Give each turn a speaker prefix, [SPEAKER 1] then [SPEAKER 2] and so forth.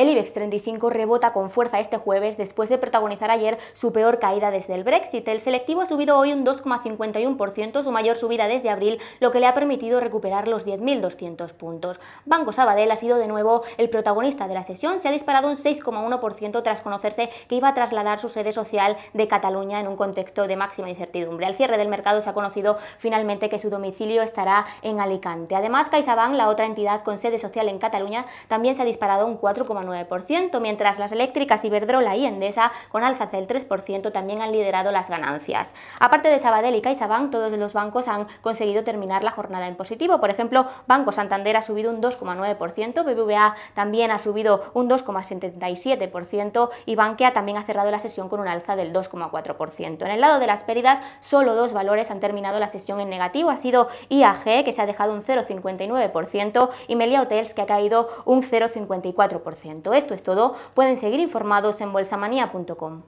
[SPEAKER 1] El IBEX 35 rebota con fuerza este jueves después de protagonizar ayer su peor caída desde el Brexit. El selectivo ha subido hoy un 2,51%, su mayor subida desde abril, lo que le ha permitido recuperar los 10.200 puntos. Banco Sabadell ha sido de nuevo el protagonista de la sesión, se ha disparado un 6,1% tras conocerse que iba a trasladar su sede social de Cataluña en un contexto de máxima incertidumbre. Al cierre del mercado se ha conocido finalmente que su domicilio estará en Alicante. Además, CaixaBank, la otra entidad con sede social en Cataluña, también se ha disparado un 4,9% mientras las eléctricas Iberdrola y Endesa, con alzas del 3%, también han liderado las ganancias. Aparte de Sabadell y CaixaBank, todos los bancos han conseguido terminar la jornada en positivo. Por ejemplo, Banco Santander ha subido un 2,9%, BBVA también ha subido un 2,77% y Bankia también ha cerrado la sesión con un alza del 2,4%. En el lado de las pérdidas, solo dos valores han terminado la sesión en negativo. Ha sido IAG, que se ha dejado un 0,59%, y Melia Hotels, que ha caído un 0,54%. Esto es todo. Pueden seguir informados en bolsamanía.com.